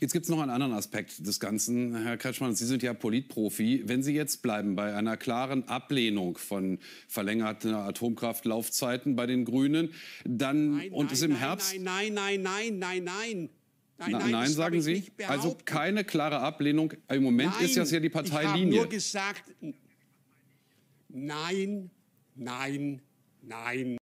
Jetzt gibt es noch einen anderen Aspekt des Ganzen, Herr Kretschmann. Sie sind ja Politprofi. Wenn Sie jetzt bleiben bei einer klaren Ablehnung von verlängerten Atomkraftlaufzeiten bei den Grünen, dann nein, und nein, es im nein, Herbst. Nein, nein, nein, nein, nein, nein. Nein, nein, nein sagen Sie. Also keine klare Ablehnung. Im Moment nein, ist das ja die Parteilinie. Ich habe nur gesagt, nein, nein, nein.